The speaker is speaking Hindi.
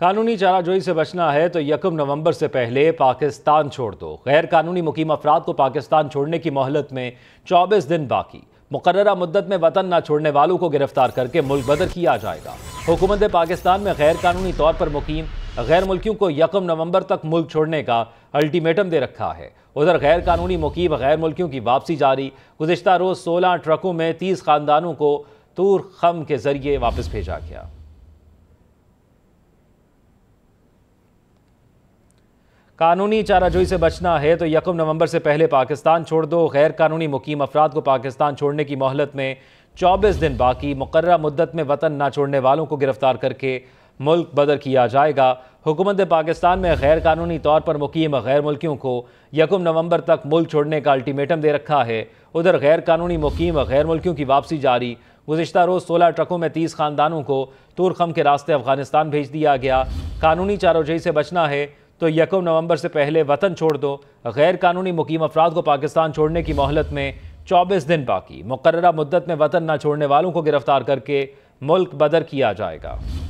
कानूनी चाराजोई से बचना है तो यकम नवंबर से पहले पाकिस्तान छोड़ दो गैर कानूनी मुकीम अफराद को पाकिस्तान छोड़ने की मोहलत में 24 दिन बाकी मुकर मुद्दत में वतन ना छोड़ने वालों को गिरफ्तार करके मुल्क बदर किया जाएगा हुकूमत पाकिस्तान में गैर कानूनी तौर पर मुकीम गैर मुल्कियों को यकम नवंबर तक मुल्क छोड़ने का अल्टीमेटम दे रखा है उधर गैर कानूनी मुकीम गैर मुल्कियों की वापसी जारी गुजशत रोज़ सोलह ट्रकों में तीस खानदानों को तूर खम के जरिए वापस भेजा गया कानूनी चाराजोई से बचना है तो यकम नवंबर से पहले पाकिस्तान छोड़ दो गैर कानूनी मुकीम अफराद को पाकिस्तान छोड़ने की मोहलत में 24 दिन बाकी मुकर मुद्दत में वतन ना छोड़ने वालों को गिरफ्तार करके मुल्क बदर किया जाएगा हुकूमत पाकिस्तान में गैर कानूनी तौर पर मुकीम गैर मुल्कियों को यकम नवंबर तक मुल्क छोड़ने का अल्टीमेटम दे रखा है उधर गैर कानूनी मुकीम गैर मुल्कियों की वापसी जारी गुजशत रोज़ सोलह ट्रकों में तीस खानदानों को तुरखम के रास्ते अफगानिस्तान भेज दिया गया कानूनी चारोजई से बचना है तो यकम नवंबर से पहले वतन छोड़ दो गैर कानूनी मुकीम अफराद को पाकिस्तान छोड़ने की मोहलत में चौबीस दिन बाकी मुकर्रा मुद्दत में वतन न छोड़ने वालों को गिरफ्तार करके मुल्क बदर किया जाएगा